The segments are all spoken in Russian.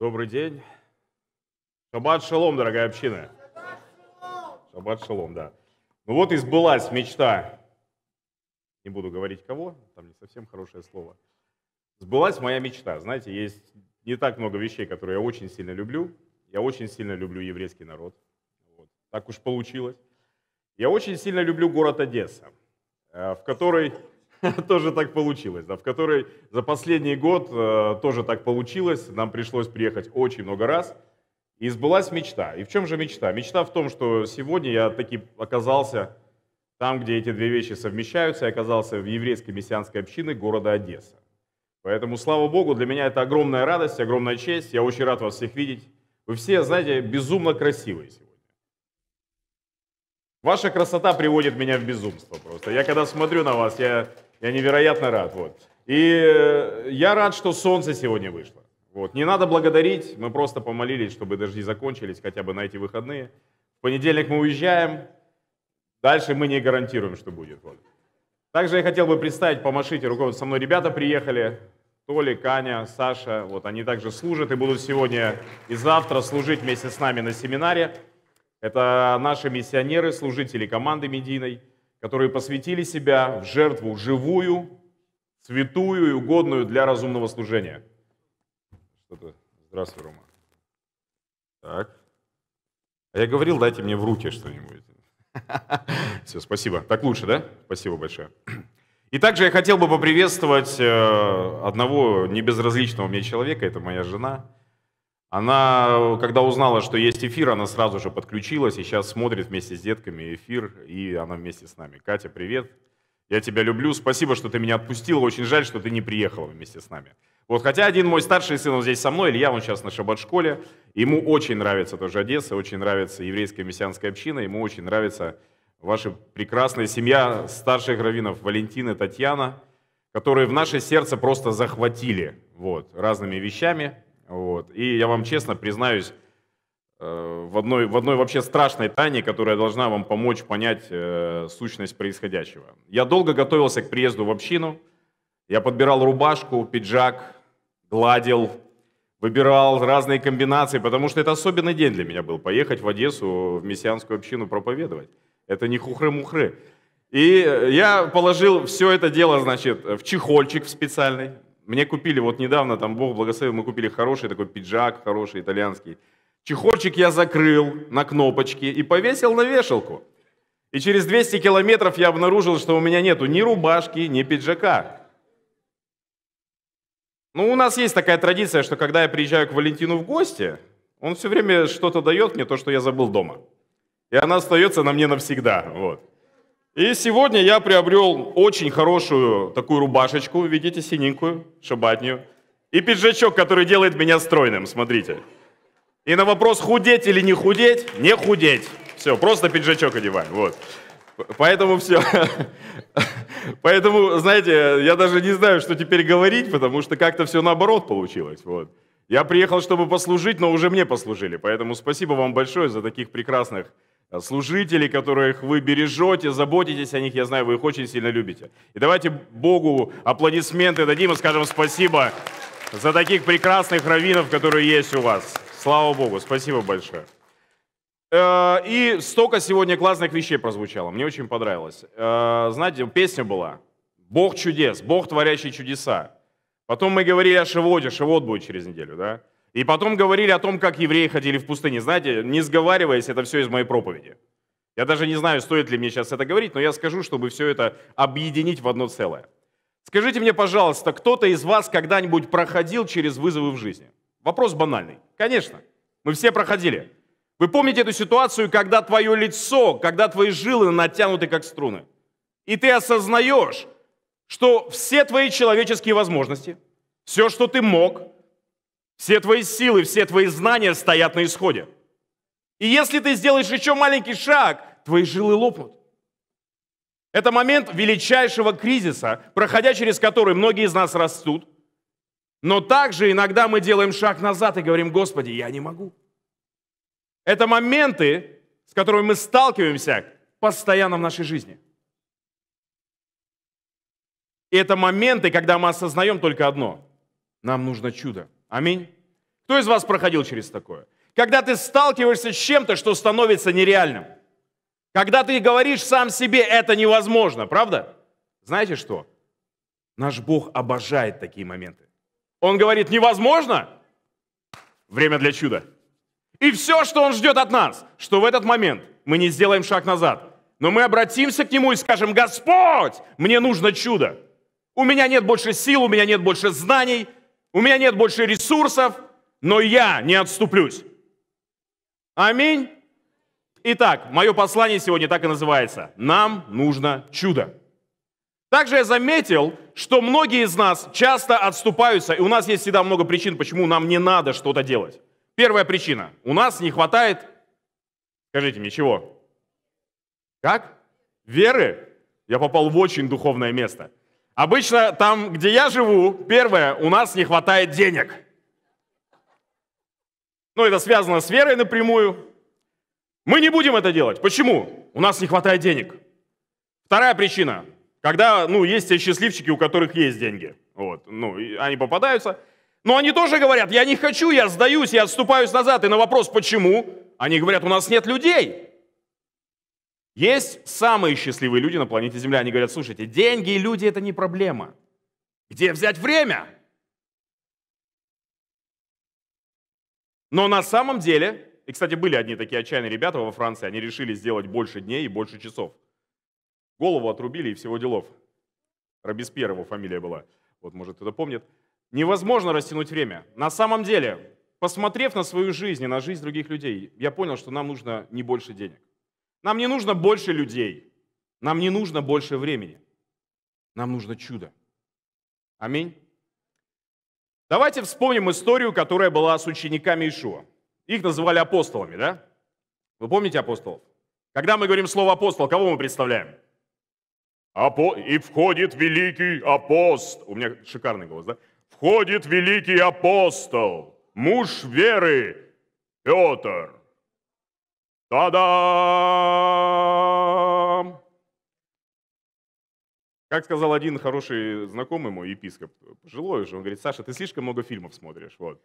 Добрый день. Шаббат шалом, дорогая община. Шаббат шалом, да. Ну вот и сбылась мечта. Не буду говорить кого, там не совсем хорошее слово. Сбылась моя мечта. Знаете, есть не так много вещей, которые я очень сильно люблю. Я очень сильно люблю еврейский народ. Вот. Так уж получилось. Я очень сильно люблю город Одесса, э, в который тоже так получилось, да, в которой за последний год э, тоже так получилось, нам пришлось приехать очень много раз, и сбылась мечта. И в чем же мечта? Мечта в том, что сегодня я таки оказался там, где эти две вещи совмещаются, я оказался в еврейской мессианской общине города Одесса. Поэтому, слава Богу, для меня это огромная радость, огромная честь, я очень рад вас всех видеть. Вы все, знаете, безумно красивые сегодня. Ваша красота приводит меня в безумство просто. Я когда смотрю на вас, я я невероятно рад. Вот. И э, я рад, что солнце сегодня вышло. Вот. Не надо благодарить, мы просто помолились, чтобы дожди закончились хотя бы на эти выходные. В понедельник мы уезжаем, дальше мы не гарантируем, что будет. Вот. Также я хотел бы представить, помашите рукой, со мной ребята приехали, Толик, Каня, Саша, вот они также служат и будут сегодня и завтра служить вместе с нами на семинаре. Это наши миссионеры, служители команды медийной которые посвятили себя в жертву живую, святую и угодную для разумного служения. Здравствуй, Рома. Так. А я говорил, дайте мне в руки что-нибудь. Все, спасибо. Так лучше, да? Спасибо большое. И также я хотел бы поприветствовать э, одного небезразличного мне человека, это моя жена. Она, когда узнала, что есть эфир, она сразу же подключилась и сейчас смотрит вместе с детками эфир, и она вместе с нами. Катя, привет. Я тебя люблю. Спасибо, что ты меня отпустила. Очень жаль, что ты не приехала вместе с нами. Вот хотя один мой старший сын, он здесь со мной, Илья, он сейчас на шаббат-школе. Ему очень нравится тоже Одесса, очень нравится еврейская мессианская община, ему очень нравится ваша прекрасная семья старших раввинов Валентина, Татьяна, которые в наше сердце просто захватили вот, разными вещами. Вот. И я вам честно признаюсь, э, в одной, в одной вообще страшной тайне, которая должна вам помочь понять э, сущность происходящего. Я долго готовился к приезду в общину. Я подбирал рубашку, пиджак, гладил, выбирал разные комбинации, потому что это особенный день для меня был. Поехать в Одессу, в мессианскую общину проповедовать. Это не хухры-мухры. И я положил все это дело, значит, в чехольчик специальный. Мне купили вот недавно, там Бог благословил, мы купили хороший такой пиджак, хороший итальянский. Чехольчик я закрыл на кнопочке и повесил на вешалку. И через 200 километров я обнаружил, что у меня нету ни рубашки, ни пиджака. Ну, у нас есть такая традиция, что когда я приезжаю к Валентину в гости, он все время что-то дает мне, то, что я забыл дома. И она остается на мне навсегда. Вот. И сегодня я приобрел очень хорошую такую рубашечку, видите, синенькую, шабатнюю, и пиджачок, который делает меня стройным, смотрите. И на вопрос, худеть или не худеть, не худеть. Все, просто пиджачок одеваем, вот. Поэтому все. Поэтому, знаете, я даже не знаю, что теперь говорить, потому что как-то все наоборот получилось. Вот. Я приехал, чтобы послужить, но уже мне послужили. Поэтому спасибо вам большое за таких прекрасных служителей, которых вы бережете, заботитесь о них. Я знаю, вы их очень сильно любите. И давайте Богу аплодисменты дадим и скажем спасибо за таких прекрасных раввинов, которые есть у вас. Слава Богу, спасибо большое. Э, и столько сегодня классных вещей прозвучало, мне очень понравилось. Э, знаете, песня была «Бог чудес, Бог творящий чудеса». Потом мы говорили о Шиводе, Шивот будет через неделю, да? И потом говорили о том, как евреи ходили в пустыне. Знаете, не сговариваясь, это все из моей проповеди. Я даже не знаю, стоит ли мне сейчас это говорить, но я скажу, чтобы все это объединить в одно целое. Скажите мне, пожалуйста, кто-то из вас когда-нибудь проходил через вызовы в жизни? Вопрос банальный. Конечно, мы все проходили. Вы помните эту ситуацию, когда твое лицо, когда твои жилы натянуты как струны? И ты осознаешь, что все твои человеческие возможности, все, что ты мог, все твои силы, все твои знания стоят на исходе. И если ты сделаешь еще маленький шаг, твои жилы лопнут. Это момент величайшего кризиса, проходя через который многие из нас растут. Но также иногда мы делаем шаг назад и говорим, Господи, я не могу. Это моменты, с которыми мы сталкиваемся постоянно в нашей жизни. И это моменты, когда мы осознаем только одно. Нам нужно чудо. Аминь. Кто из вас проходил через такое? Когда ты сталкиваешься с чем-то, что становится нереальным. Когда ты говоришь сам себе, это невозможно, правда? Знаете что? Наш Бог обожает такие моменты. Он говорит, невозможно? Время для чуда. И все, что Он ждет от нас, что в этот момент мы не сделаем шаг назад, но мы обратимся к Нему и скажем, Господь, мне нужно чудо. У меня нет больше сил, у меня нет больше знаний – у меня нет больше ресурсов, но я не отступлюсь. Аминь. Итак, мое послание сегодня так и называется. Нам нужно чудо. Также я заметил, что многие из нас часто отступаются, и у нас есть всегда много причин, почему нам не надо что-то делать. Первая причина. У нас не хватает, скажите мне, чего? Как? Веры? Я попал в очень духовное место. Обычно там, где я живу, первое, у нас не хватает денег. Ну, это связано с верой напрямую. Мы не будем это делать. Почему? У нас не хватает денег. Вторая причина. Когда, ну, есть те счастливчики, у которых есть деньги. Вот, ну, они попадаются. Но они тоже говорят, я не хочу, я сдаюсь, я отступаюсь назад. И на вопрос, почему, они говорят, у нас нет людей. Есть самые счастливые люди на планете Земля. Они говорят, слушайте, деньги и люди – это не проблема. Где взять время? Но на самом деле, и, кстати, были одни такие отчаянные ребята во Франции, они решили сделать больше дней и больше часов. Голову отрубили и всего делов. Робеспьер его фамилия была. Вот, может, кто-то помнит. Невозможно растянуть время. На самом деле, посмотрев на свою жизнь и на жизнь других людей, я понял, что нам нужно не больше денег. Нам не нужно больше людей. Нам не нужно больше времени. Нам нужно чудо. Аминь. Давайте вспомним историю, которая была с учениками Ишуа. Их называли апостолами, да? Вы помните апостолов? Когда мы говорим слово апостол, кого мы представляем? Апо... И входит великий апостол. У меня шикарный голос, да? Входит великий апостол, муж веры, Петр. Та-дам! Как сказал один хороший знакомый мой, епископ, пожилой уже, он говорит, Саша, ты слишком много фильмов смотришь. Вот.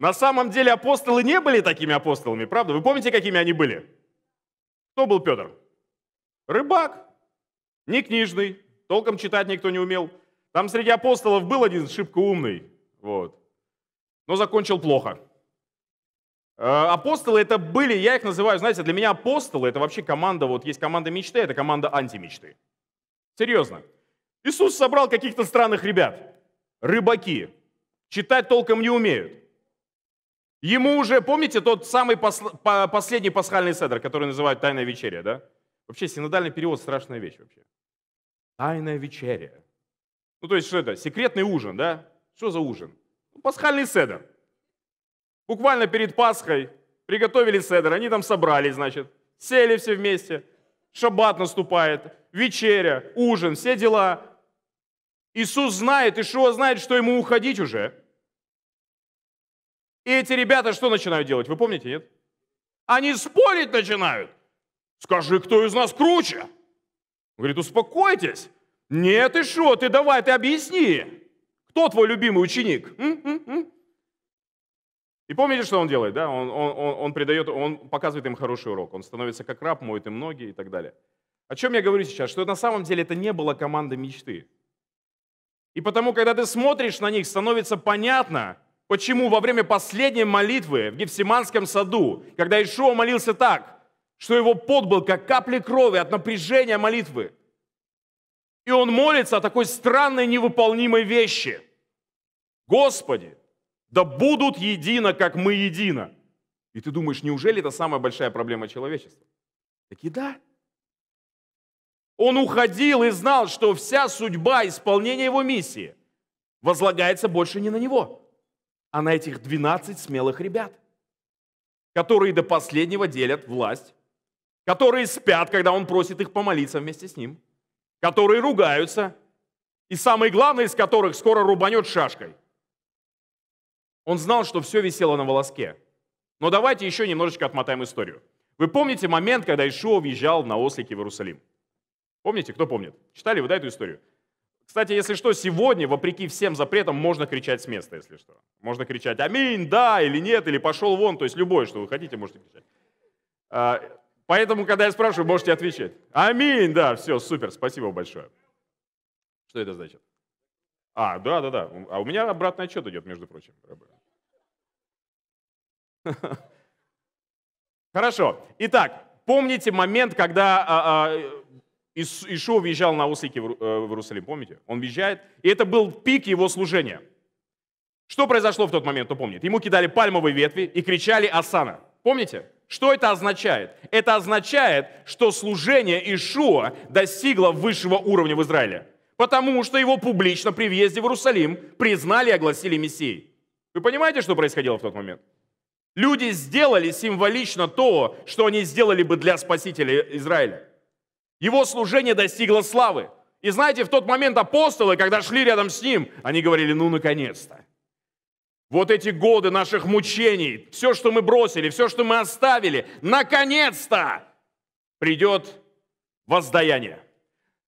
На самом деле апостолы не были такими апостолами, правда? Вы помните, какими они были? Кто был Петр? Рыбак, не книжный, толком читать никто не умел. Там среди апостолов был один шибко умный, вот. но закончил плохо. Э, апостолы это были, я их называю, знаете, для меня апостолы это вообще команда, вот есть команда мечты, это команда антимечты. Серьезно. Иисус собрал каких-то странных ребят, рыбаки, читать толком не умеют. Ему уже, помните, тот самый посл... по... последний пасхальный седр, который называют «Тайная вечеря», да? Вообще, синодальный перевод – страшная вещь вообще. Тайная вечеря. Ну, то есть, что это? Секретный ужин, да? Что за ужин? пасхальный седр. Буквально перед Пасхой приготовили седр, они там собрались, значит, сели все вместе, шаббат наступает, вечеря, ужин, все дела. Иисус знает, Ишуа знает, что ему уходить уже. И эти ребята что начинают делать? Вы помните, нет? Они спорить начинают. Скажи, кто из нас круче? Он говорит, успокойтесь. Нет, ты что, ты давай, ты объясни. Кто твой любимый ученик? М-м-м. И помните, что он делает, да? Он, он, он, он придает, он показывает им хороший урок. Он становится как раб, моет им ноги и так далее. О чем я говорю сейчас? Что на самом деле это не было команда мечты. И потому, когда ты смотришь на них, становится понятно, почему во время последней молитвы в Гефсиманском саду, когда Ишуа молился так, что его пот был как капли крови от напряжения молитвы, и он молится о такой странной невыполнимой вещи. Господи, да будут едино, как мы едино. И ты думаешь, неужели это самая большая проблема человечества? Таки да. Он уходил и знал, что вся судьба исполнения его миссии возлагается больше не на него, а на этих 12 смелых ребят, которые до последнего делят власть, которые спят, когда он просит их помолиться вместе с ним, которые ругаются, и самый главный из которых скоро рубанет шашкой – он знал, что все висело на волоске. Но давайте еще немножечко отмотаем историю. Вы помните момент, когда Ишуа въезжал на ослике в Иерусалим? Помните? Кто помнит? Читали вы, да, эту историю? Кстати, если что, сегодня, вопреки всем запретам, можно кричать с места, если что. Можно кричать «Аминь», «Да» или «Нет», или «Пошел вон», то есть любое, что вы хотите, можете кричать. А, поэтому, когда я спрашиваю, можете отвечать. Аминь, да, все, супер, спасибо большое. Что это значит? А, да, да, да. А у меня обратный отчет идет, между прочим. Хорошо. Итак, помните момент, когда а, а э, Ишо въезжал на Усике э, в Иерусалим, помните? Он въезжает, и это был пик его служения. Что произошло в тот момент, кто помнит? Ему кидали пальмовые ветви и кричали «Асана». Помните? Что это означает? Это означает, что служение Ишуа достигло высшего уровня в Израиле потому что его публично при въезде в Иерусалим признали и огласили Мессией. Вы понимаете, что происходило в тот момент? Люди сделали символично то, что они сделали бы для спасителя Израиля. Его служение достигло славы. И знаете, в тот момент апостолы, когда шли рядом с ним, они говорили, ну наконец-то. Вот эти годы наших мучений, все, что мы бросили, все, что мы оставили, наконец-то придет воздаяние.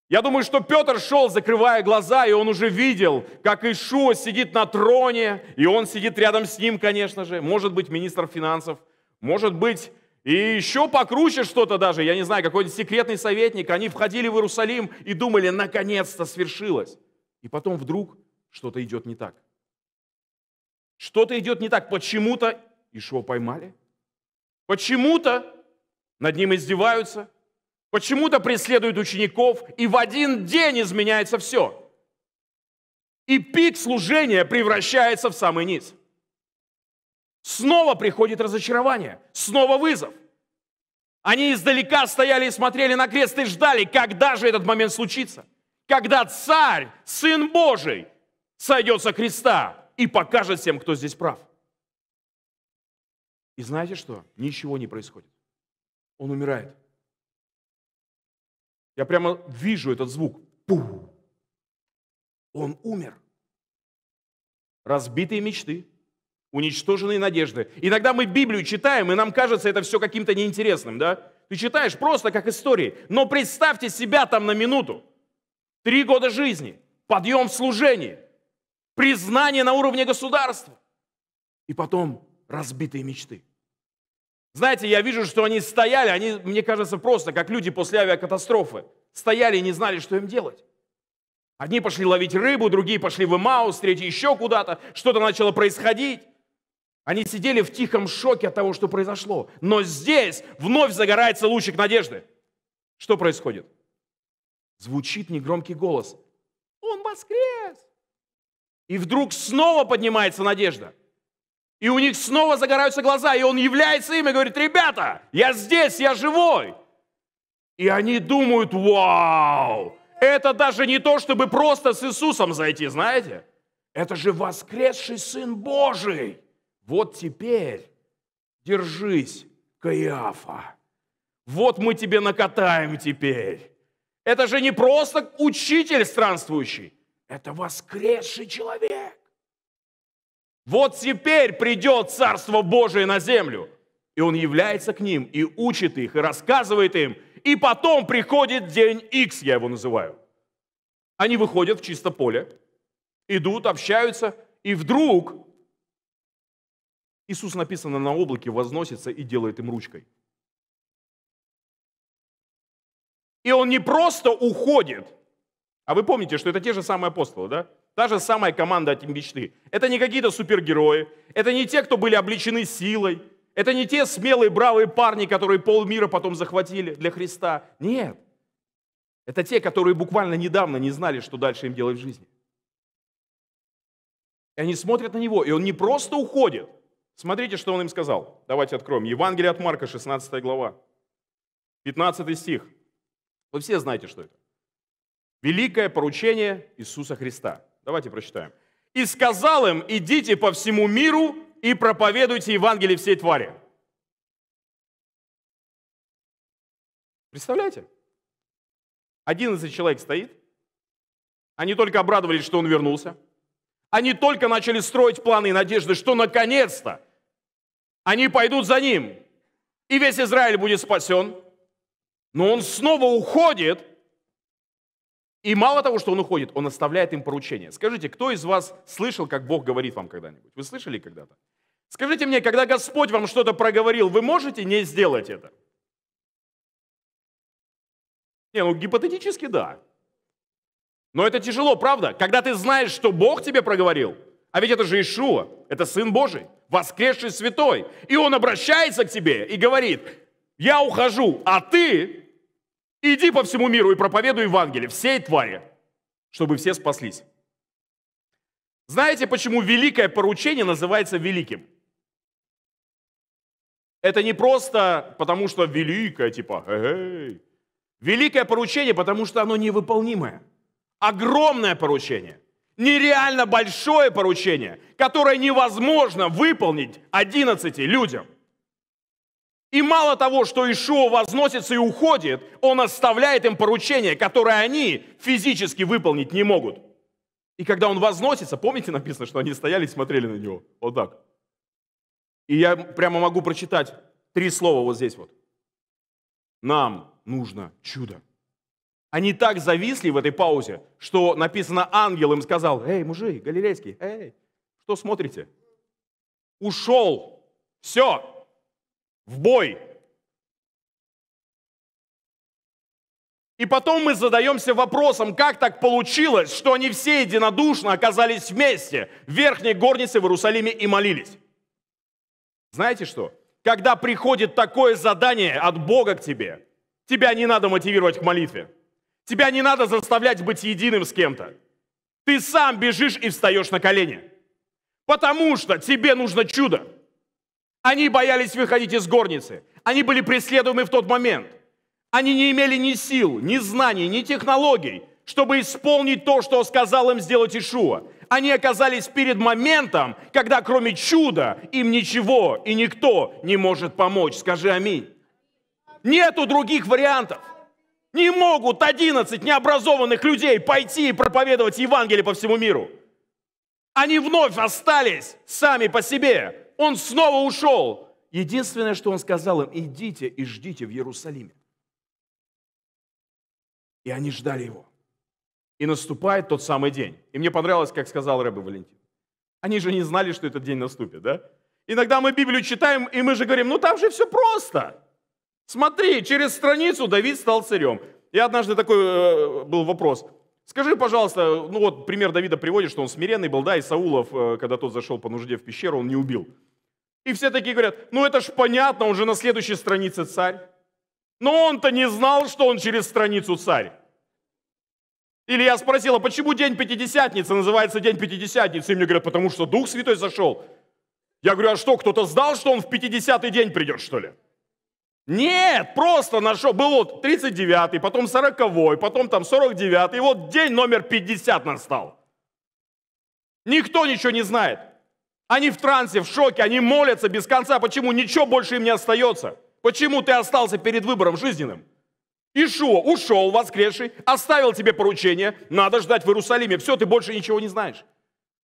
Я думаю, что Петр шел, закрывая глаза, и он уже видел, как Ишуа сидит на троне, и он сидит рядом с ним, конечно же. Может быть, министр финансов, может быть, и еще покруче что-то даже, я не знаю, какой-нибудь секретный советник. Они входили в Иерусалим и думали, наконец-то свершилось. И потом вдруг что-то идет не так. Что-то идет не так. Почему-то Ишуа поймали. Почему-то над ним издеваются почему-то преследует учеников, и в один день изменяется все. И пик служения превращается в самый низ. Снова приходит разочарование, снова вызов. Они издалека стояли и смотрели на крест и ждали, когда же этот момент случится. Когда царь, Сын Божий, сойдется креста и покажет всем, кто здесь прав. И знаете что? Ничего не происходит. Он умирает. Я прямо вижу этот звук. Пу! Он умер. Разбитые мечты, уничтоженные надежды. Иногда мы Библию читаем, и нам кажется это все каким-то неинтересным, да? Ты читаешь просто как истории. Но представьте себя там на минуту. Три года жизни, подъем в служении, признание на уровне государства. И потом разбитые мечты. Знаете, я вижу, что они стояли, они, мне кажется, просто как люди после авиакатастрофы. Стояли и не знали, что им делать. Одни пошли ловить рыбу, другие пошли в Имаус, третьи еще куда-то. Что-то начало происходить. Они сидели в тихом шоке от того, что произошло. Но здесь вновь загорается лучик надежды. Что происходит? Звучит негромкий голос. Он воскрес! И вдруг снова поднимается надежда – и у них снова загораются глаза, и он является им и говорит, ребята, я здесь, я живой. И они думают, вау, это даже не то, чтобы просто с Иисусом зайти, знаете? Это же воскресший Сын Божий. Вот теперь держись, Каиафа. Вот мы тебе накатаем теперь. Это же не просто учитель странствующий, это воскресший человек. Вот теперь придет Царство Божие на землю. И он является к ним и учит их, и рассказывает им. И потом приходит день X, я его называю. Они выходят в чисто поле, идут, общаются, и вдруг Иисус написано на облаке, возносится и делает им ручкой. И он не просто уходит, а вы помните, что это те же самые апостолы, да? Та же самая команда от мечты. Это не какие-то супергерои, это не те, кто были обличены силой, это не те смелые, бравые парни, которые полмира потом захватили для Христа. Нет. Это те, которые буквально недавно не знали, что дальше им делать в жизни. И они смотрят на него, и он не просто уходит. Смотрите, что он им сказал. Давайте откроем. Евангелие от Марка, 16 глава, 15 стих. Вы все знаете, что это. Великое поручение Иисуса Христа – Давайте прочитаем. «И сказал им, идите по всему миру и проповедуйте Евангелие всей твари». Представляете? Одиннадцать человек стоит. Они только обрадовались, что он вернулся. Они только начали строить планы и надежды, что наконец-то они пойдут за ним. И весь Израиль будет спасен. Но он снова уходит – и мало того, что он уходит, он оставляет им поручение. Скажите, кто из вас слышал, как Бог говорит вам когда-нибудь? Вы слышали когда-то? Скажите мне, когда Господь вам что-то проговорил, вы можете не сделать это? Не, ну гипотетически да. Но это тяжело, правда? Когда ты знаешь, что Бог тебе проговорил, а ведь это же Ишуа, это Сын Божий, воскресший святой. И он обращается к тебе и говорит, я ухожу, а ты Иди по всему миру и проповедуй Евангелие всей твари, чтобы все спаслись. Знаете, почему великое поручение называется великим? Это не просто потому, что великое, типа, эй. Великое поручение, потому что оно невыполнимое. Огромное поручение. Нереально большое поручение, которое невозможно выполнить 11 людям. И мало того, что Ишуа возносится и уходит, он оставляет им поручение, которое они физически выполнить не могут. И когда он возносится, помните, написано, что они стояли и смотрели на него. Вот так. И я прямо могу прочитать три слова вот здесь вот. Нам нужно чудо. Они так зависли в этой паузе, что написано ангел им сказал, «Эй, мужи, галилейский, эй, что смотрите?» Ушел. Все, в бой. И потом мы задаемся вопросом, как так получилось, что они все единодушно оказались вместе в верхней горнице в Иерусалиме и молились. Знаете что? Когда приходит такое задание от Бога к тебе, тебя не надо мотивировать к молитве. Тебя не надо заставлять быть единым с кем-то. Ты сам бежишь и встаешь на колени. Потому что тебе нужно чудо. Они боялись выходить из горницы. Они были преследуемы в тот момент. Они не имели ни сил, ни знаний, ни технологий, чтобы исполнить то, что сказал им сделать Ишуа. Они оказались перед моментом, когда кроме чуда им ничего и никто не может помочь. Скажи аминь. Нету других вариантов. Не могут 11 необразованных людей пойти и проповедовать Евангелие по всему миру. Они вновь остались сами по себе он снова ушел. Единственное, что он сказал им, идите и ждите в Иерусалиме. И они ждали его. И наступает тот самый день. И мне понравилось, как сказал Рэбе Валентин. Они же не знали, что этот день наступит, да? Иногда мы Библию читаем, и мы же говорим, ну там же все просто. Смотри, через страницу Давид стал царем. И однажды такой э, был вопрос. Скажи, пожалуйста, ну вот пример Давида приводит, что он смиренный был, да, и Саулов, э, когда тот зашел по нужде в пещеру, он не убил. И все такие говорят, ну это ж понятно, он же на следующей странице царь. Но он-то не знал, что он через страницу царь. Или я спросил, а почему День Пятидесятницы называется День Пятидесятницы? И мне говорят, потому что Дух Святой зашел. Я говорю, а что, кто-то знал, что он в 50-й день придет, что ли? Нет, просто нашел. Был вот 39-й, потом 40-й, потом там 49-й. И вот день номер 50 настал. Никто ничего не знает. Они в трансе, в шоке, они молятся без конца. Почему? Ничего больше им не остается. Почему ты остался перед выбором жизненным? Ишуа ушел воскресший, оставил тебе поручение, надо ждать в Иерусалиме. Все, ты больше ничего не знаешь.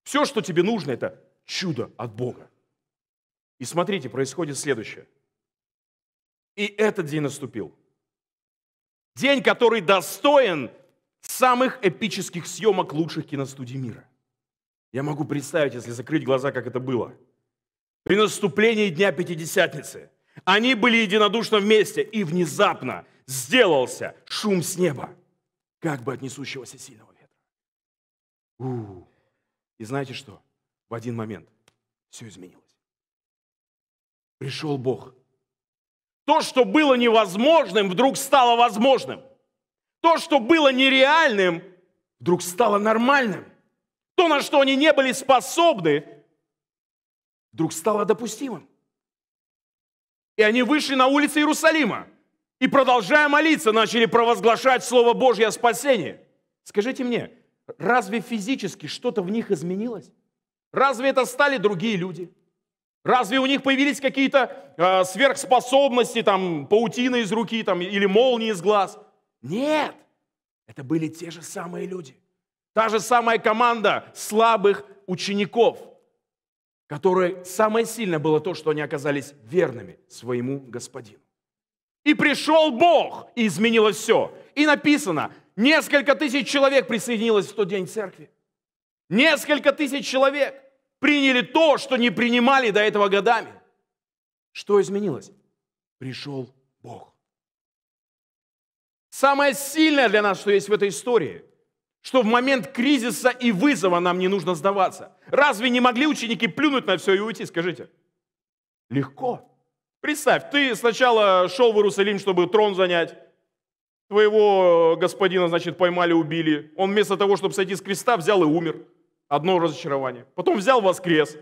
Все, что тебе нужно, это чудо от Бога. И смотрите, происходит следующее. И этот день наступил. День, который достоин самых эпических съемок лучших киностудий мира. Я могу представить, если закрыть глаза, как это было. При наступлении Дня Пятидесятницы они были единодушно вместе, и внезапно сделался шум с неба, как бы от несущегося сильного ветра. У -у -у. И знаете что? В один момент все изменилось. Пришел Бог. То, что было невозможным, вдруг стало возможным. То, что было нереальным, вдруг стало нормальным то, на что они не были способны, вдруг стало допустимым. И они вышли на улицы Иерусалима и, продолжая молиться, начали провозглашать Слово Божье о спасении. Скажите мне, разве физически что-то в них изменилось? Разве это стали другие люди? Разве у них появились какие-то э, сверхспособности, там, паутина из руки там, или молнии из глаз? Нет, это были те же самые люди. Та же самая команда слабых учеников, которой самое сильное было то, что они оказались верными своему Господину. И пришел Бог, и изменилось все. И написано, несколько тысяч человек присоединилось в тот день к церкви. Несколько тысяч человек приняли то, что не принимали до этого годами. Что изменилось? Пришел Бог. Самое сильное для нас, что есть в этой истории – что в момент кризиса и вызова нам не нужно сдаваться. Разве не могли ученики плюнуть на все и уйти, скажите? Легко. Представь, ты сначала шел в Иерусалим, чтобы трон занять, твоего э, господина, значит, поймали, убили. Он вместо того, чтобы сойти с креста, взял и умер. Одно разочарование. Потом взял воскрес.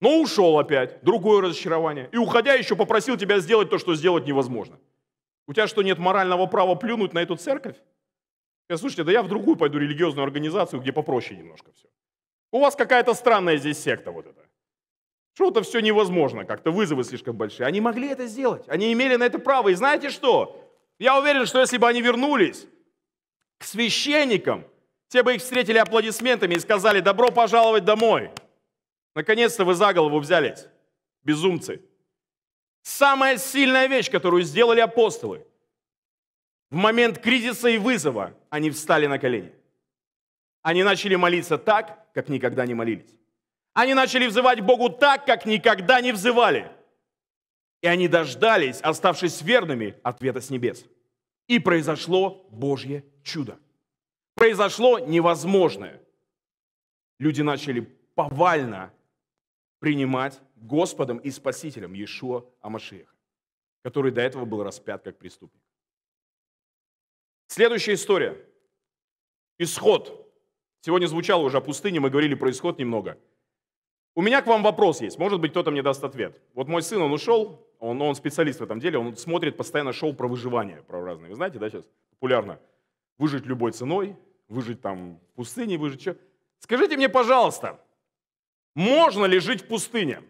Но ушел опять. Другое разочарование. И уходя еще попросил тебя сделать то, что сделать невозможно. У тебя что, нет морального права плюнуть на эту церковь? Я, слушайте, да я в другую пойду религиозную организацию, где попроще немножко все. У вас какая-то странная здесь секта вот эта. Что-то все невозможно, как-то вызовы слишком большие. Они могли это сделать, они имели на это право. И знаете что? Я уверен, что если бы они вернулись к священникам, те бы их встретили аплодисментами и сказали, добро пожаловать домой. Наконец-то вы за голову взялись, безумцы. Самая сильная вещь, которую сделали апостолы – в момент кризиса и вызова они встали на колени. Они начали молиться так, как никогда не молились. Они начали взывать Богу так, как никогда не взывали. И они дождались, оставшись верными, ответа с небес. И произошло Божье чудо. Произошло невозможное. Люди начали повально принимать Господом и Спасителем Иешуа Амашеха, который до этого был распят как преступник. Следующая история. Исход. Сегодня звучало уже о пустыне, мы говорили про исход немного. У меня к вам вопрос есть, может быть, кто-то мне даст ответ. Вот мой сын, он ушел, он, он специалист в этом деле, он смотрит постоянно шоу про выживание, про разные. Вы знаете, да, сейчас популярно? Выжить любой ценой, выжить там в пустыне, выжить что. Скажите мне, пожалуйста, можно ли жить в пустыне?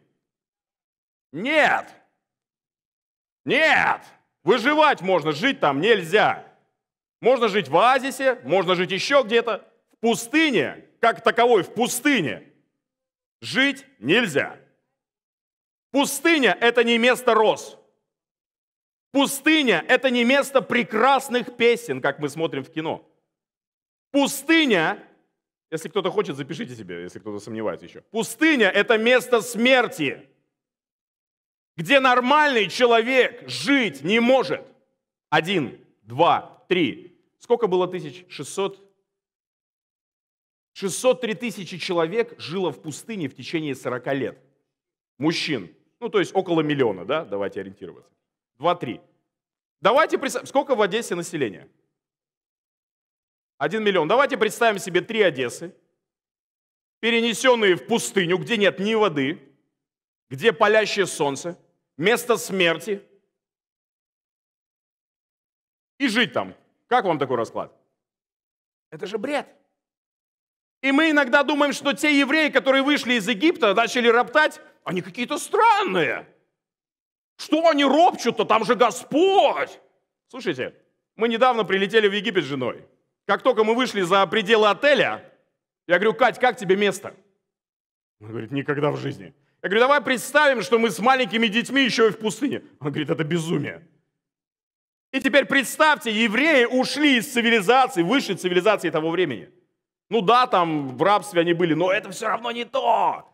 Нет! Нет! Выживать можно, жить там нельзя. Можно жить в оазисе, можно жить еще где-то. В пустыне, как таковой, в пустыне жить нельзя. Пустыня – это не место роз. Пустыня – это не место прекрасных песен, как мы смотрим в кино. Пустыня, если кто-то хочет, запишите себе, если кто-то сомневается еще. Пустыня – это место смерти, где нормальный человек жить не может. Один, два, три. Сколько было тысяч? 600? 603 тысячи человек жило в пустыне в течение 40 лет. Мужчин. Ну, то есть около миллиона, да? Давайте ориентироваться. два три Давайте представим, сколько в Одессе населения? один миллион. Давайте представим себе три Одессы, перенесенные в пустыню, где нет ни воды, где палящее солнце, место смерти, и жить там – как вам такой расклад? Это же бред. И мы иногда думаем, что те евреи, которые вышли из Египта, начали роптать, они какие-то странные. Что они ропчут-то? Там же Господь! Слушайте, мы недавно прилетели в Египет с женой. Как только мы вышли за пределы отеля, я говорю, Кать, как тебе место? Она говорит, никогда в жизни. Я говорю, давай представим, что мы с маленькими детьми еще и в пустыне. Она говорит, это безумие. И теперь представьте, евреи ушли из цивилизации, высшей цивилизации того времени. Ну да, там в рабстве они были, но это все равно не то.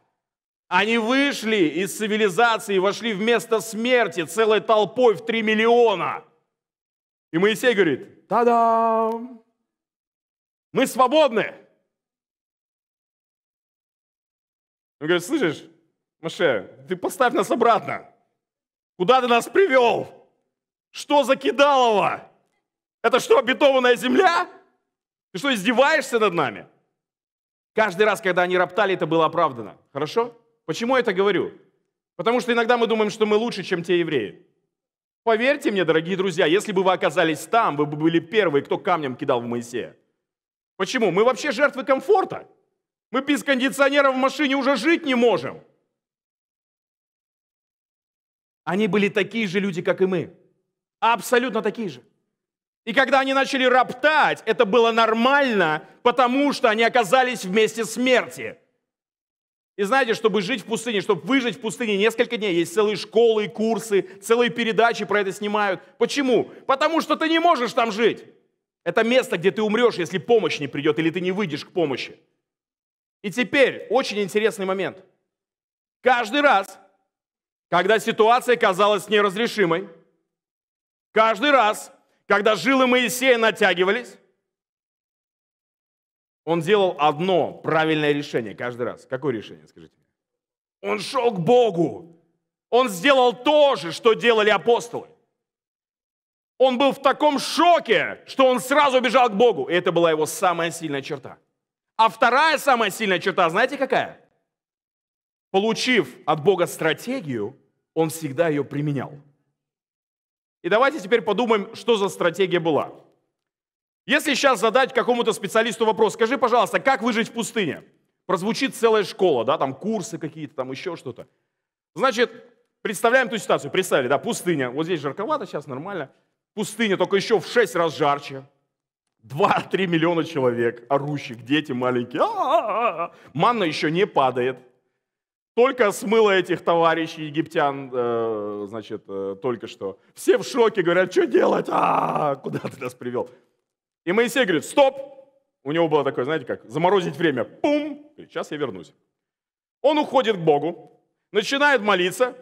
Они вышли из цивилизации, вошли вместо смерти целой толпой в 3 миллиона. И Моисей говорит, та-дам, мы свободны. Он говорит, слышишь, Маше, ты поставь нас обратно. Куда ты нас привел? Что за кидалово? Это что, обетованная земля? Ты что, издеваешься над нами? Каждый раз, когда они роптали, это было оправдано. Хорошо? Почему я это говорю? Потому что иногда мы думаем, что мы лучше, чем те евреи. Поверьте мне, дорогие друзья, если бы вы оказались там, вы бы были первые, кто камнем кидал в Моисея. Почему? Мы вообще жертвы комфорта. Мы без кондиционера в машине уже жить не можем. Они были такие же люди, как и мы. Абсолютно такие же. И когда они начали роптать, это было нормально, потому что они оказались вместе смерти. И знаете, чтобы жить в пустыне, чтобы выжить в пустыне несколько дней, есть целые школы и курсы, целые передачи про это снимают. Почему? Потому что ты не можешь там жить. Это место, где ты умрешь, если помощь не придет, или ты не выйдешь к помощи. И теперь очень интересный момент. Каждый раз, когда ситуация казалась неразрешимой, Каждый раз, когда жилы Моисея натягивались, он делал одно правильное решение каждый раз. Какое решение, скажите мне? Он шел к Богу. Он сделал то же, что делали апостолы. Он был в таком шоке, что он сразу бежал к Богу. И это была его самая сильная черта. А вторая самая сильная черта, знаете какая? Получив от Бога стратегию, он всегда ее применял. И давайте теперь подумаем, что за стратегия была. Если сейчас задать какому-то специалисту вопрос, скажи, пожалуйста, как выжить в пустыне? Прозвучит целая школа, да, там курсы какие-то, там еще что-то. Значит, представляем ту ситуацию, представили, да, пустыня, вот здесь жарковато, сейчас нормально. Пустыня, только еще в 6 раз жарче. 2-3 миллиона человек, орущих, дети маленькие. А-а-а. Манна еще не падает. Только смыло этих товарищей египтян, э, значит, э, только что. Все в шоке, говорят, что делать? а, куда ты нас привел? И Моисей говорит, стоп! У него было такое, знаете как, заморозить время. Пум! Сейчас я вернусь. Он уходит к Богу, начинает молиться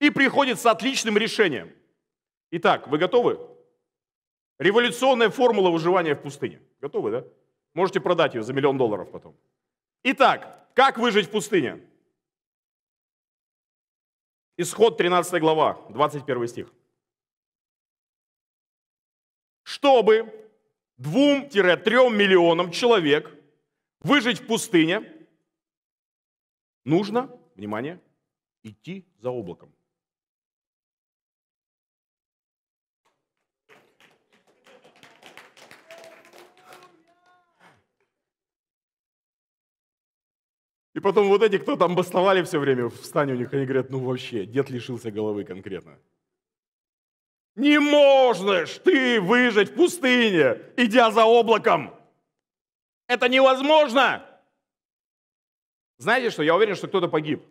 и приходит с отличным решением. Итак, вы готовы? Революционная формула выживания в пустыне. Готовы, да? Можете продать ее за миллион долларов потом. Итак, как выжить в пустыне? Исход 13 глава, 21 стих. Чтобы двум-трем миллионам человек выжить в пустыне, нужно, внимание, идти за облаком. И потом вот эти, кто там бастовали все время, встань у них, они говорят, ну вообще, дед лишился головы конкретно. Не можно ж ты выжить в пустыне, идя за облаком. Это невозможно. Знаете что, я уверен, что кто-то погиб.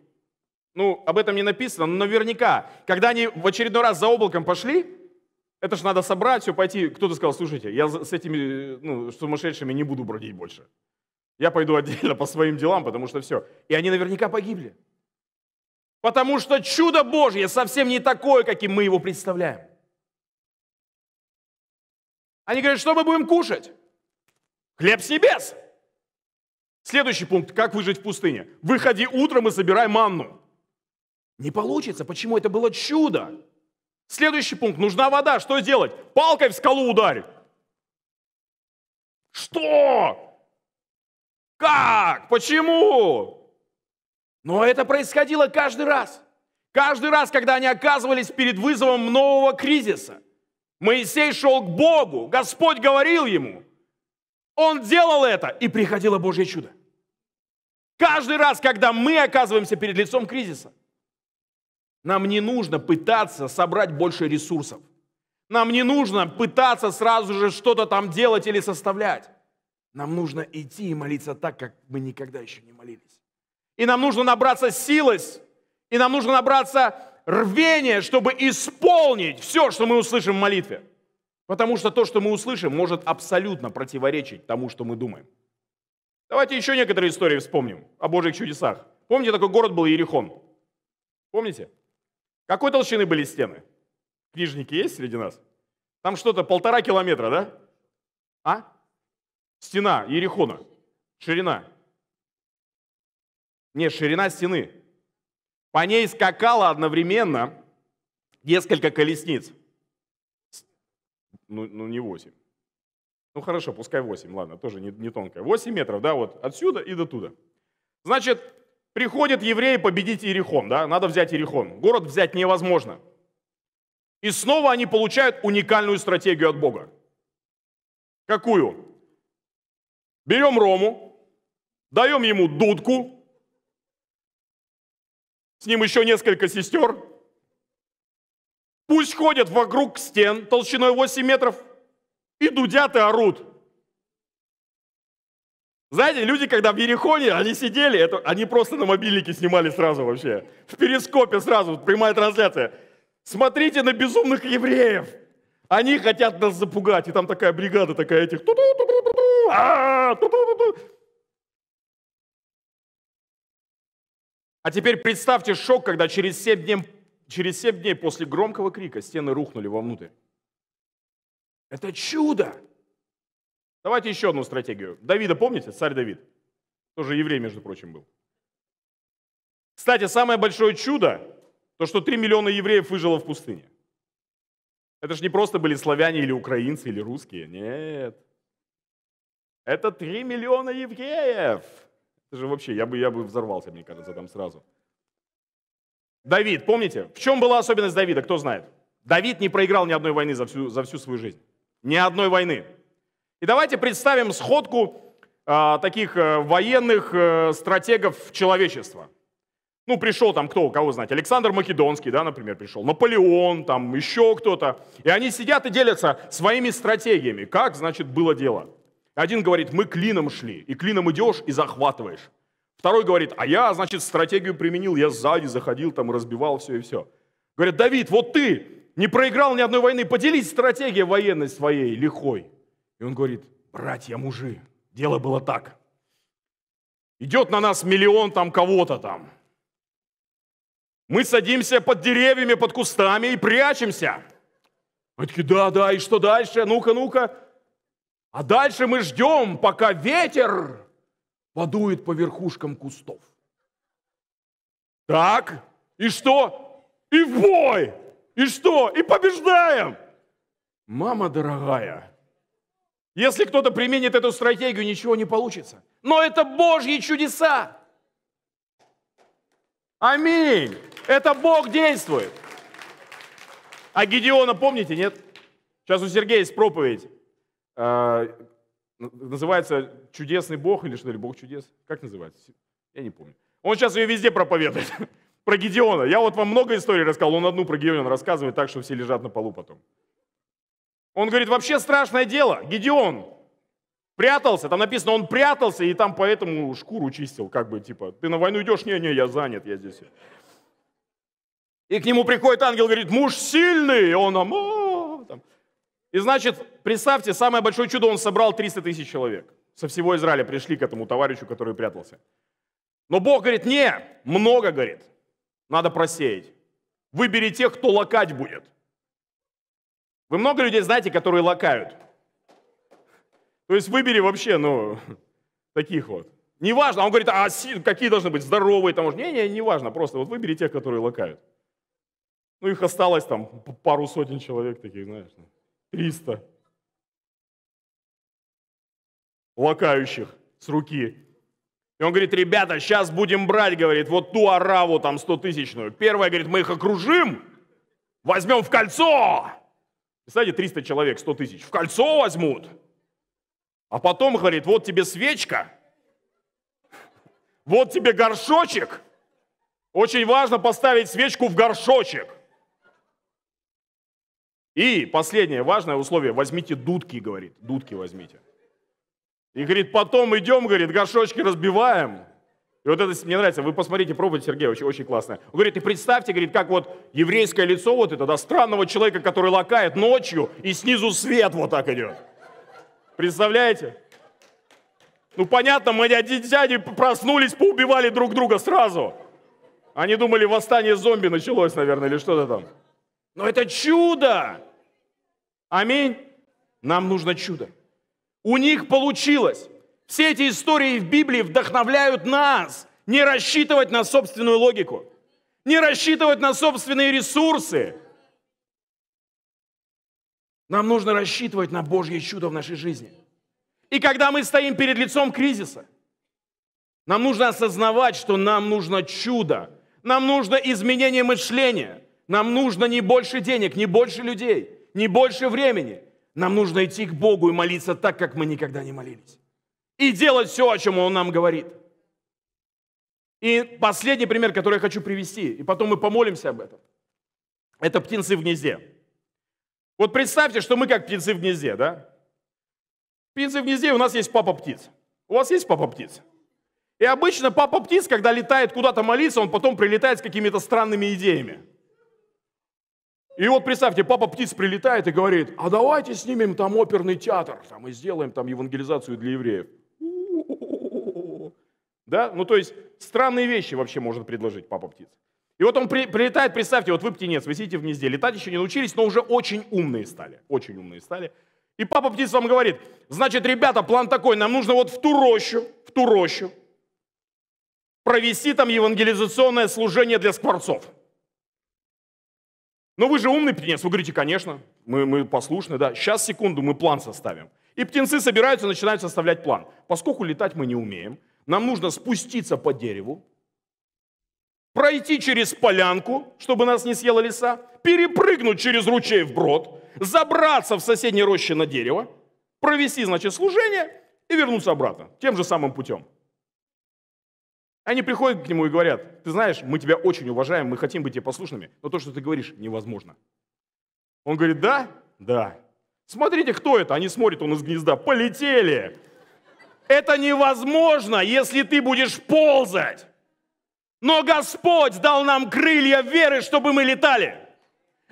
Ну, об этом не написано, но наверняка. Когда они в очередной раз за облаком пошли, это же надо собрать, все пойти. Кто-то сказал, слушайте, я с этими ну, сумасшедшими не буду бродить больше. Я пойду отдельно по своим делам, потому что все. И они наверняка погибли. Потому что чудо Божье совсем не такое, каким мы его представляем. Они говорят, что мы будем кушать? Хлеб с небес. Следующий пункт. Как выжить в пустыне? Выходи утром и собирай манну. Не получится. Почему? Это было чудо. Следующий пункт. Нужна вода. Что делать? Палкой в скалу ударь. Что? Как? Почему? Но это происходило каждый раз. Каждый раз, когда они оказывались перед вызовом нового кризиса. Моисей шел к Богу, Господь говорил ему. Он делал это, и приходило Божье чудо. Каждый раз, когда мы оказываемся перед лицом кризиса, нам не нужно пытаться собрать больше ресурсов. Нам не нужно пытаться сразу же что-то там делать или составлять. Нам нужно идти и молиться так, как мы никогда еще не молились. И нам нужно набраться силы, и нам нужно набраться рвения, чтобы исполнить все, что мы услышим в молитве. Потому что то, что мы услышим, может абсолютно противоречить тому, что мы думаем. Давайте еще некоторые истории вспомним о Божьих чудесах. Помните, такой город был Иерихон? Помните? Какой толщины были стены? Книжники есть среди нас? Там что-то полтора километра, да? А? Стена Иерихона. Ширина. Не, ширина стены. По ней скакало одновременно несколько колесниц. Ну, ну не 8. Ну хорошо, пускай 8, ладно, тоже не, не тонкая. 8 метров, да, вот отсюда и до туда. Значит, приходят евреи победить Иерихон, да, надо взять Иерихон. Город взять невозможно. И снова они получают уникальную стратегию от Бога. Какую? берем Рому, даем ему дудку, с ним еще несколько сестер, пусть ходят вокруг стен толщиной 8 метров и дудят и орут. Знаете, люди, когда в Ерехоне, они сидели, это, они просто на мобильнике снимали сразу вообще. В перископе сразу, прямая трансляция. Смотрите на безумных евреев. Они хотят нас запугать. И там такая бригада такая этих. А, а теперь представьте шок, когда через 7 дней, через 7 дней после громкого крика стены рухнули вовнутрь. Это чудо! Давайте еще одну стратегию. Давида помните? Царь Давид. Тоже еврей, между прочим, был. Кстати, самое большое чудо, то, что 3 миллиона евреев выжило в пустыне. Это же не просто были славяне или украинцы, или русские. Нет. Это 3 миллиона евреев. Это же вообще, я бы, я бы взорвался, мне кажется, там сразу. Давид, помните? В чем была особенность Давида, кто знает? Давид не проиграл ни одной войны за всю, за всю свою жизнь. Ни одной войны. И давайте представим сходку э, таких э, военных э, стратегов человечества. Ну, пришел там кто, кого знать, Александр Македонский, да, например, пришел, Наполеон, там еще кто-то. И они сидят и делятся своими стратегиями, как, значит, было дело. Один говорит, мы клином шли, и клином идешь и захватываешь. Второй говорит, а я, значит, стратегию применил, я сзади заходил, там разбивал все и все. Говорят, Давид, вот ты не проиграл ни одной войны, поделись стратегией военной своей, лихой. И он говорит, братья мужи, дело было так. Идет на нас миллион там кого-то там. Мы садимся под деревьями, под кустами и прячемся. Мы такие, да, да, и что дальше? Ну-ка, ну-ка. А дальше мы ждем, пока ветер подует по верхушкам кустов. Так, и что? И в бой! И что? И побеждаем! Мама дорогая, если кто-то применит эту стратегию, ничего не получится. Но это Божьи чудеса. Аминь. Это Бог действует. А Гедеона помните, нет? Сейчас у Сергея есть проповедь. Э, называется «Чудесный Бог» или что ли? «Бог чудес». Как называется? Я не помню. Он сейчас ее везде проповедует. про Гедеона. Я вот вам много историй рассказал, он одну про Гедеона рассказывает так, что все лежат на полу потом. Он говорит, вообще страшное дело. Гедеон, Прятался, там написано, он прятался, и там поэтому шкуру чистил, как бы, типа, ты на войну идешь? Не-не, я занят, я здесь. И к нему приходит ангел, говорит, муж сильный, и он там, «А, там. И значит, представьте, самое большое чудо, он собрал 300 тысяч человек. Со всего Израиля пришли к этому товарищу, который прятался. Но Бог говорит, не, много, говорит, надо просеять. Выбери тех, кто лакать будет. Вы много людей знаете, которые лакают? То есть выбери вообще, ну, таких вот. Неважно, а он говорит, а какие должны быть, здоровые там, уже не, не важно, просто вот выбери тех, которые лакают. Ну, их осталось там пару сотен человек таких, знаешь, 300. Ну, Лакающих с руки. И он говорит, ребята, сейчас будем брать, говорит, вот ту араву там стотысячную. тысячную. говорит, мы их окружим, возьмем в кольцо. Представляете, 300 человек, 100 тысяч, в кольцо возьмут. А потом говорит, вот тебе свечка, вот тебе горшочек. Очень важно поставить свечку в горшочек. И последнее важное условие, возьмите дудки, говорит, дудки возьмите. И говорит, потом идем, говорит, горшочки разбиваем. И вот это мне нравится, вы посмотрите, пробуйте, Сергей, очень, очень классно. Он говорит, и представьте, говорит, как вот еврейское лицо вот это, да, странного человека, который лакает ночью, и снизу свет вот так идет. Представляете? Ну, понятно, мы дяди проснулись, поубивали друг друга сразу. Они думали, восстание зомби началось, наверное, или что-то там. Но это чудо! Аминь. Нам нужно чудо. У них получилось. Все эти истории в Библии вдохновляют нас не рассчитывать на собственную логику, не рассчитывать на собственные ресурсы – нам нужно рассчитывать на Божье чудо в нашей жизни. И когда мы стоим перед лицом кризиса, нам нужно осознавать, что нам нужно чудо, нам нужно изменение мышления, нам нужно не больше денег, не больше людей, не больше времени. Нам нужно идти к Богу и молиться так, как мы никогда не молились. И делать все, о чем Он нам говорит. И последний пример, который я хочу привести, и потом мы помолимся об этом, это птенцы в гнезде. Вот представьте, что мы как птенцы в гнезде, да? Птенцы в гнезде, у нас есть папа птиц. У вас есть папа птиц? И обычно папа птиц, когда летает куда-то молиться, он потом прилетает с какими-то странными идеями. И вот представьте, папа птиц прилетает и говорит, а давайте снимем там оперный театр, там, и сделаем там евангелизацию для евреев. Да? Ну, то есть странные вещи вообще может предложить папа птиц. И вот он при, прилетает, представьте, вот вы птенец, вы сидите в гнезде, летать еще не научились, но уже очень умные стали, очень умные стали. И папа птиц вам говорит, значит, ребята, план такой, нам нужно вот в ту рощу, в ту рощу провести там евангелизационное служение для скворцов. Но «Ну, вы же умный птенец, вы говорите, конечно, мы, мы послушны, да. Сейчас, секунду, мы план составим. И птенцы собираются, начинают составлять план. Поскольку летать мы не умеем, нам нужно спуститься по дереву, пройти через полянку, чтобы нас не съела лиса, перепрыгнуть через ручей в брод, забраться в соседней роще на дерево, провести, значит, служение и вернуться обратно, тем же самым путем. Они приходят к нему и говорят, ты знаешь, мы тебя очень уважаем, мы хотим быть тебе послушными, но то, что ты говоришь, невозможно. Он говорит, да? Да. Смотрите, кто это? Они смотрят, он из гнезда. Полетели! Это невозможно, если ты будешь ползать. Но Господь дал нам крылья веры, чтобы мы летали.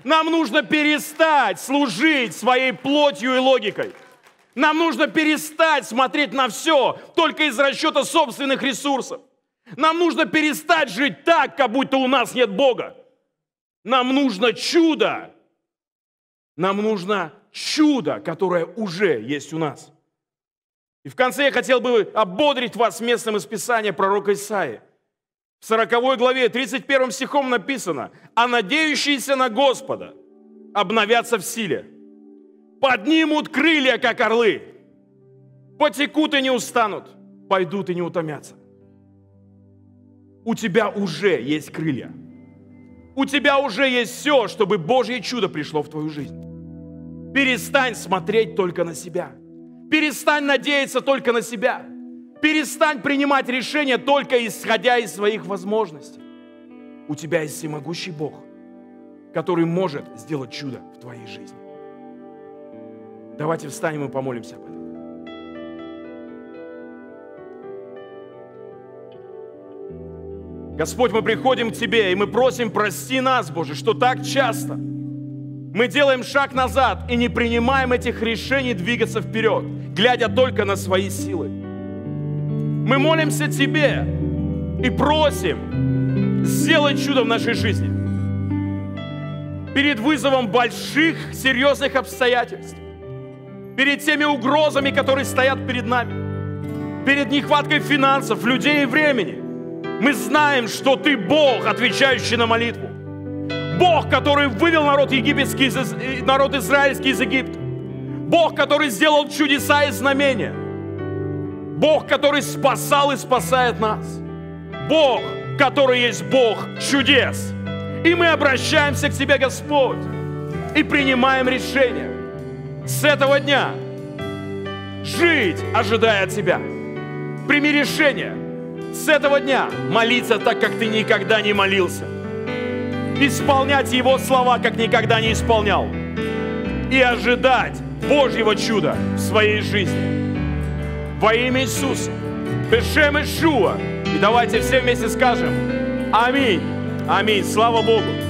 Нам нужно перестать служить своей плотью и логикой. Нам нужно перестать смотреть на все только из расчета собственных ресурсов. Нам нужно перестать жить так, как будто у нас нет Бога. Нам нужно чудо. Нам нужно чудо, которое уже есть у нас. И в конце я хотел бы ободрить вас местным из Писания пророка Исаия. В 40 главе 31 стихом написано, «А надеющиеся на Господа обновятся в силе, поднимут крылья, как орлы, потекут и не устанут, пойдут и не утомятся». У тебя уже есть крылья. У тебя уже есть все, чтобы Божье чудо пришло в твою жизнь. Перестань смотреть только на себя. Перестань надеяться только на себя. Перестань принимать решения только исходя из своих возможностей. У тебя есть всемогущий Бог, который может сделать чудо в твоей жизни. Давайте встанем и помолимся об этом. Господь, мы приходим к Тебе, и мы просим, прости нас, Боже, что так часто мы делаем шаг назад и не принимаем этих решений двигаться вперед, глядя только на свои силы. Мы молимся Тебе и просим сделать чудо в нашей жизни. Перед вызовом больших, серьезных обстоятельств. Перед теми угрозами, которые стоят перед нами. Перед нехваткой финансов, людей и времени. Мы знаем, что Ты Бог, отвечающий на молитву. Бог, который вывел народ, египетский, народ израильский из Египта. Бог, который сделал чудеса и знамения – Бог, который спасал и спасает нас. Бог, который есть Бог чудес. И мы обращаемся к Тебе, Господь, и принимаем решение с этого дня жить, ожидая Тебя. Прими решение с этого дня молиться так, как ты никогда не молился. Исполнять Его слова, как никогда не исполнял. И ожидать Божьего чуда в своей жизни во имя Иисуса. Бешем Ишуа. И давайте все вместе скажем Аминь. Аминь. Слава Богу.